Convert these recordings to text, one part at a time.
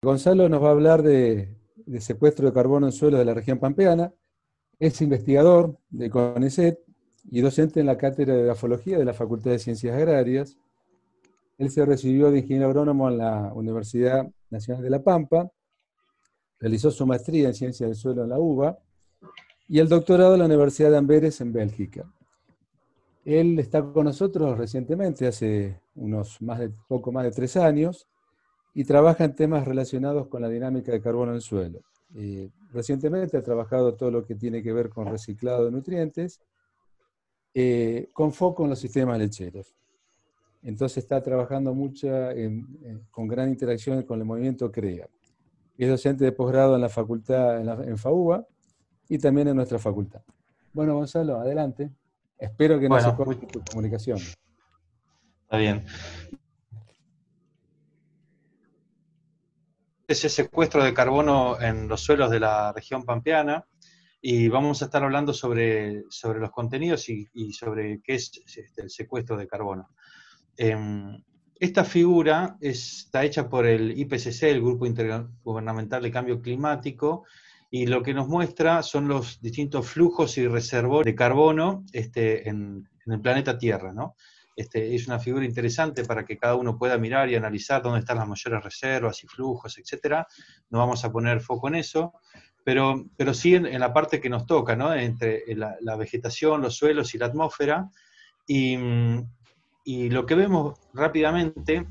Gonzalo nos va a hablar de, secuestro de carbono en suelos de la región pampeana. Es investigador de CONICET y docente en la cátedra de grafología de la Facultad de Ciencias Agrarias. Él se recibió de ingeniero agrónomo en la Universidad Nacional de La Pampa, realizó su maestría en ciencias del suelo en la UBA y el doctorado en la Universidad de Amberes en Bélgica. Él está con nosotros recientemente, hace unos poco más de tres años, y trabaja en temas relacionados con la dinámica de carbono en suelo. Eh, recientemente ha trabajado todo lo que tiene que ver con reciclado de nutrientes, eh, con foco en los sistemas lecheros. Entonces está trabajando mucho, eh, con gran interacción con el movimiento CREA. Es docente de posgrado en la facultad, en, FAUBA y también en nuestra facultad. Bueno, Gonzalo, adelante. Espero que no se corte tu comunicación. Está bien. ese secuestro de carbono en los suelos de la región pampeana y vamos a estar hablando sobre, sobre los contenidos y, sobre qué es este, el secuestro de carbono. Em, esta figura está hecha por el IPCC, el Grupo Intergubernamental de Cambio Climático, y lo que nos muestra son los distintos flujos y reservos de carbono este, en, en, el planeta Tierra. ¿no? Este, es una figura interesante para que cada uno pueda mirar y analizar dónde están las mayores reservas y flujos, etcétera. No vamos a poner foco en eso, pero, pero sí en, la parte que nos toca, ¿no? entre eh, la, vegetación, los suelos y la atmósfera. Y, lo que vemos rápidamente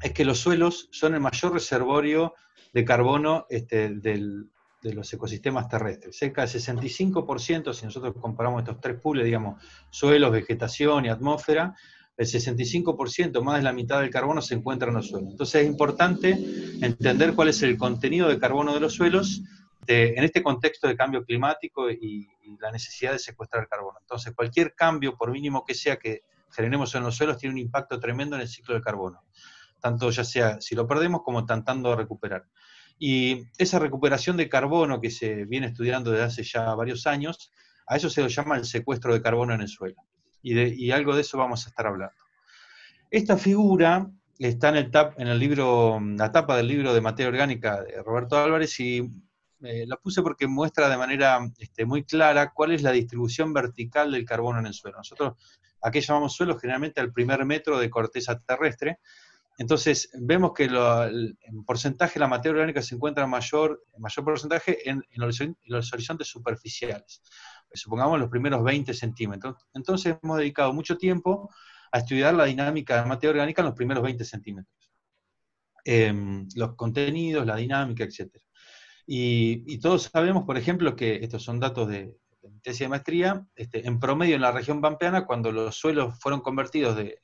es que los suelos son el mayor reservorio de carbono este, del, de los ecosistemas terrestres. Cerca del 65%, si nosotros comparamos estos tres pools, digamos, suelos, vegetación y atmósfera, el 65%, más de la mitad del carbono, se encuentra en los suelos. Entonces es importante entender cuál es el contenido de carbono de los suelos en este contexto de cambio climático y, la necesidad de secuestrar carbono. Entonces cualquier cambio, por mínimo que sea, que generemos en los suelos, tiene un impacto tremendo en el ciclo del carbono tanto ya sea si lo perdemos como tentando recuperar. Y esa recuperación de carbono que se viene estudiando desde hace ya varios años, a eso se lo llama el secuestro de carbono en el suelo. Y, de, algo de eso vamos a estar hablando. Esta figura está en, el tap, en el libro, la tapa del libro de materia orgánica de Roberto Álvarez y eh, la puse porque muestra de manera este, muy clara cuál es la distribución vertical del carbono en el suelo. Nosotros aquí llamamos suelo generalmente al primer metro de corteza terrestre, entonces, vemos que el, en porcentaje la materia orgánica se encuentra mayor, mayor porcentaje en, los, horizontes superficiales, supongamos los primeros 20 centímetros. Entonces, hemos dedicado mucho tiempo a estudiar la dinámica de materia orgánica en los primeros 20 centímetros. Em, los contenidos, la dinámica, etc. Y, todos sabemos, por ejemplo, que estos son datos de, tesis de maestría, este, en promedio en la región pampeana, cuando los suelos fueron convertidos de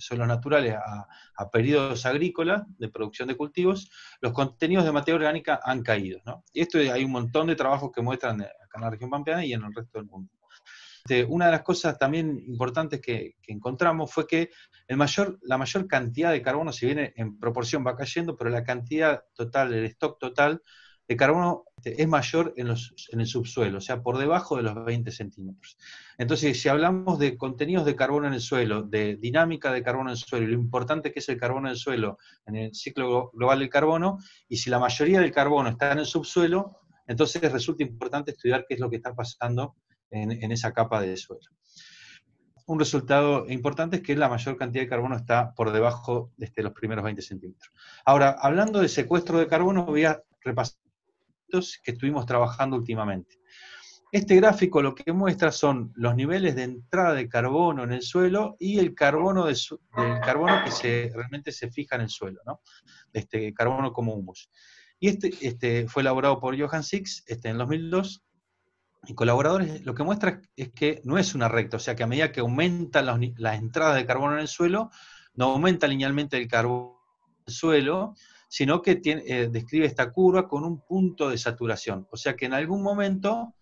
suelos naturales, a, periodos agrícolas de producción de cultivos, los contenidos de materia orgánica han caído. Y esto hay un montón de trabajos que muestran acá en la región pampeana y en el resto del mundo. Este, una de las cosas también importantes que, encontramos fue que el mayor, la mayor cantidad de carbono, si viene en proporción va cayendo, pero la cantidad total, el stock total de carbono este, es mayor en, en el subsuelo, o sea, por debajo de los 20 centímetros. Entonces, si hablamos de contenidos de carbono en el suelo, de dinámica de carbono en el suelo, lo importante que es el carbono en el suelo en el ciclo global del carbono, y si la mayoría del carbono está en el subsuelo, entonces resulta importante estudiar qué es lo que está pasando en, en esa capa de suelo un resultado importante es que la mayor cantidad de carbono está por debajo de este, los primeros 20 centímetros. Ahora, hablando de secuestro de carbono, voy a repasar que estuvimos trabajando últimamente. Este gráfico lo que muestra son los niveles de entrada de carbono en el suelo y el carbono, carbono que se, realmente se fija en el suelo, ¿no? este carbono como humus. Y este, este fue elaborado por Johan Six este, en 2002 y colaboradores, lo que muestra es que no es una recta, o sea que a medida que aumentan las entradas de carbono en el suelo, no aumenta linealmente el carbono en el suelo, sino que eh, describe esta curva con un punto de saturación. O sea que en algún momento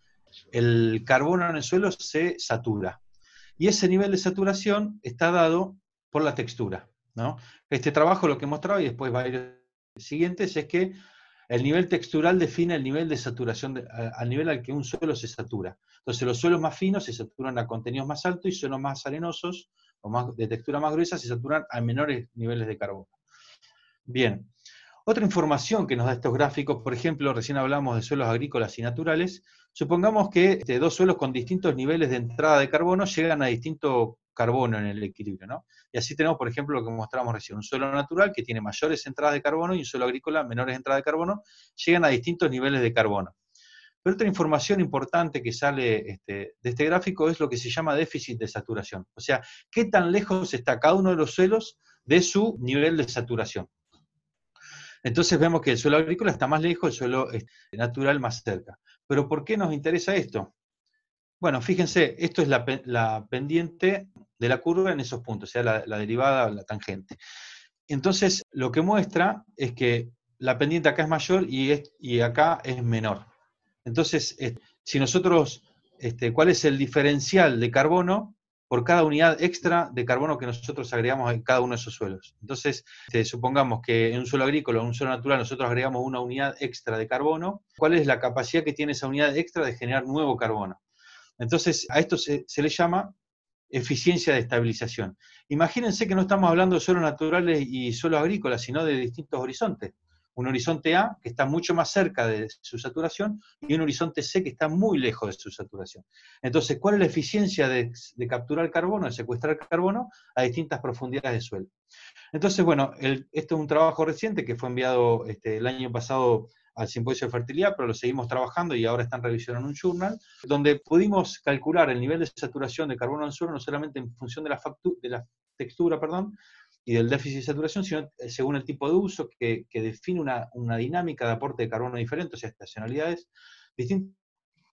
el carbono en el suelo se satura. Y ese nivel de saturación está dado por la textura. ¿no? Este trabajo lo que mostrado, y después va a ir siguientes es que el nivel textural define el nivel de saturación, al nivel al que un suelo se satura. Entonces los suelos más finos se saturan a contenidos más altos y suelos más arenosos o más, de textura más gruesa se saturan a menores niveles de carbono. Bien, otra información que nos da estos gráficos, por ejemplo, recién hablamos de suelos agrícolas y naturales. Supongamos que este, dos suelos con distintos niveles de entrada de carbono llegan a distinto carbono en el equilibrio, ¿no? Y así tenemos, por ejemplo, lo que mostramos recién, un suelo natural que tiene mayores entradas de carbono y un suelo agrícola menores entradas de carbono, llegan a distintos niveles de carbono. Pero otra información importante que sale este, de este gráfico es lo que se llama déficit de saturación. O sea, qué tan lejos está cada uno de los suelos de su nivel de saturación. Entonces vemos que el suelo agrícola está más lejos, el suelo este, natural más cerca. Pero ¿por qué nos interesa esto? Bueno, fíjense, esto es la, pendiente de la curva en esos puntos, o sea, la, derivada o la tangente. Entonces, lo que muestra es que la pendiente acá es mayor y, es, y acá es menor. Entonces, este, si nosotros, este, ¿cuál es el diferencial de carbono por cada unidad extra de carbono que nosotros agregamos en cada uno de esos suelos. Entonces, este, supongamos que en un suelo agrícola o en un suelo natural nosotros agregamos una unidad extra de carbono, ¿cuál es la capacidad que tiene esa unidad extra de generar nuevo carbono? Entonces, a esto se, se le llama eficiencia de estabilización. Imagínense que no estamos hablando de suelos naturales y suelos agrícolas, sino de distintos horizontes un horizonte A que está mucho más cerca de su saturación y un horizonte C que está muy lejos de su saturación. Entonces, ¿cuál es la eficiencia de, capturar carbono, de secuestrar carbono a distintas profundidades de suelo? Entonces, bueno, esto es un trabajo reciente que fue enviado este, el año pasado al simposio de fertilidad, pero lo seguimos trabajando y ahora están revisando un journal, donde pudimos calcular el nivel de saturación de carbono en suelo no solamente en función de la, de la textura, perdón, y del déficit de saturación, sino eh, según el tipo de uso que, define una, dinámica de aporte de carbono diferente, o sea, estacionalidades, distintos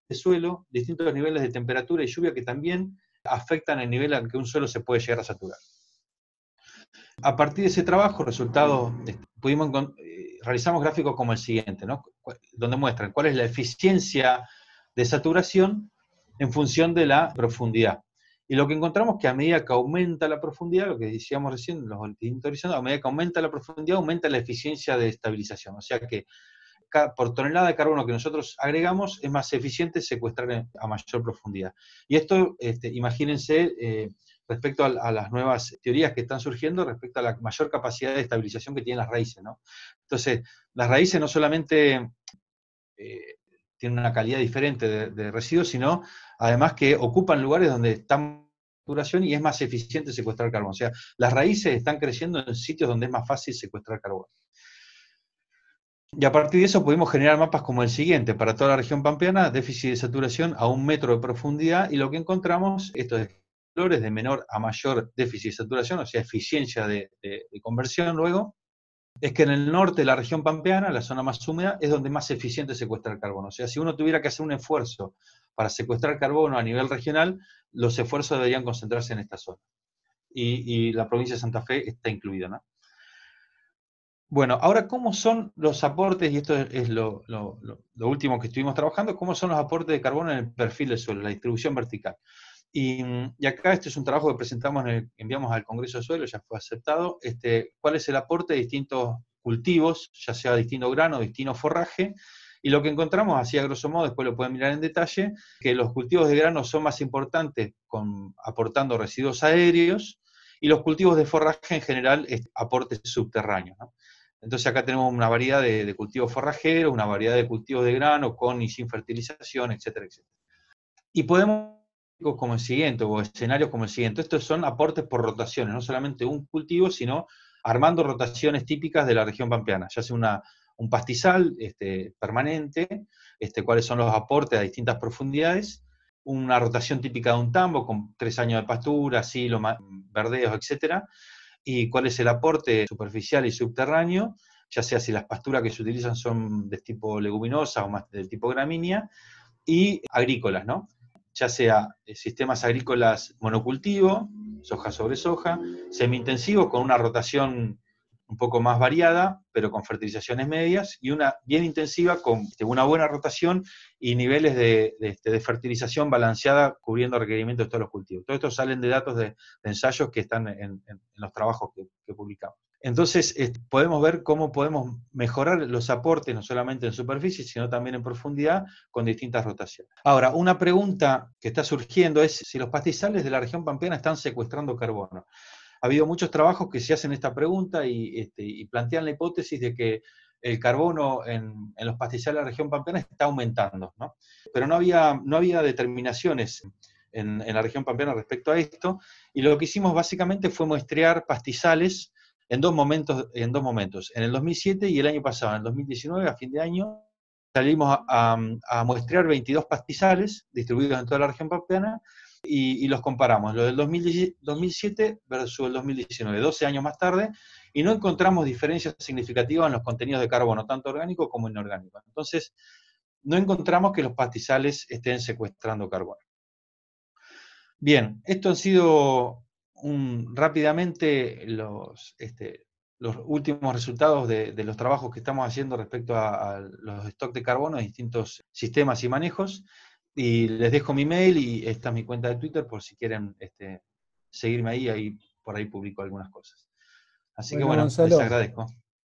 de suelo, distintos niveles de temperatura y lluvia que también afectan el nivel al que un suelo se puede llegar a saturar. A partir de ese trabajo, resultado, este, pudimos, eh, realizamos gráficos como el siguiente, ¿no? donde muestran cuál es la eficiencia de saturación en función de la profundidad. Y lo que encontramos es que a medida que aumenta la profundidad, lo que decíamos recién, los a medida que aumenta la profundidad, aumenta la eficiencia de estabilización. O sea que por tonelada de carbono que nosotros agregamos es más eficiente secuestrar a mayor profundidad. Y esto, este, imagínense, eh, respecto a, las nuevas teorías que están surgiendo, respecto a la mayor capacidad de estabilización que tienen las raíces. ¿no? Entonces, las raíces no solamente eh, tienen una calidad diferente de, residuos, sino además que ocupan lugares donde está saturación y es más eficiente secuestrar carbón. O sea, las raíces están creciendo en sitios donde es más fácil secuestrar carbón. Y a partir de eso pudimos generar mapas como el siguiente, para toda la región pampeana, déficit de saturación a un metro de profundidad, y lo que encontramos, estos flores de menor a mayor déficit de saturación, o sea, eficiencia de conversión luego, es que en el norte, de la región pampeana, la zona más húmeda, es donde más eficiente secuestrar el carbono. O sea, si uno tuviera que hacer un esfuerzo para secuestrar carbono a nivel regional, los esfuerzos deberían concentrarse en esta zona. Y, la provincia de Santa Fe está incluida, Bueno, ahora, ¿cómo son los aportes? Y esto es lo, lo, último que estuvimos trabajando, ¿cómo son los aportes de carbono en el perfil del suelo, la distribución vertical? Mm, y, acá este es un trabajo que presentamos, enviamos al Congreso de Suelo, ya fue aceptado, este, cuál es el aporte de distintos cultivos, ya sea distinto grano, distinto forraje, y lo que encontramos, así a grosso modo, después lo pueden mirar en detalle, que los cultivos de grano son más importantes con, aportando residuos aéreos, y los cultivos de forraje en general aportes subterráneos. Entonces acá tenemos una variedad de, de, cultivos forrajeros, una variedad de cultivos de grano con y sin fertilización, etcétera, etcétera. Y podemos como el siguiente o escenarios como el siguiente. Estos son aportes por rotaciones, no solamente un cultivo, sino armando rotaciones típicas de la región pampeana, ya sea un pastizal este, permanente, este, cuáles son los aportes a distintas profundidades, una rotación típica de un tambo con tres años de pastura, silo, verdeos, etcétera, y cuál es el aporte superficial y subterráneo, ya sea si las pasturas que se utilizan son de tipo leguminosa o más del tipo gramínea, y agrícolas, ¿no? ya sea eh, sistemas agrícolas monocultivo, soja sobre soja, semi intensivo con una rotación un poco más variada, pero con fertilizaciones medias, y una bien intensiva con este, una buena rotación y niveles este, de, fertilización balanceada cubriendo requerimientos de todos los cultivos. Todo esto salen de datos de, ensayos que están en, los trabajos que publicamos. Entonces, este, podemos ver cómo podemos mejorar los aportes, no solamente en superficie, sino también en profundidad, con distintas rotaciones. Ahora, una pregunta que está surgiendo es si los pastizales de la región pampeana están secuestrando carbono. Ha habido muchos trabajos que se hacen esta pregunta y, este, plantean la hipótesis de que el carbono en, los pastizales de la región pampeana está aumentando, ¿no? Pero no había, no había determinaciones. En, en, la región pampeana respecto a esto, y lo que hicimos básicamente fue muestrear pastizales en dos momentos. En, dos momentos, en el 2007 y el año pasado, en el 2019, a fin de año, salimos a, muestrear 22 pastizales distribuidos en toda la región pampeana y, los comparamos, lo del 2007 versus el 2019, 12 años más tarde, y no encontramos diferencias significativas en los contenidos de carbono, tanto orgánico como inorgánico. Entonces, no encontramos que los pastizales estén secuestrando carbono. Bien, esto han sido rápidamente los, este, los últimos resultados de, los trabajos que estamos haciendo respecto a, los stocks de carbono en distintos sistemas y manejos. Y les dejo mi mail y esta es mi cuenta de Twitter por si quieren este, seguirme ahí, ahí por ahí publico algunas cosas. Así que bueno, les agradezco.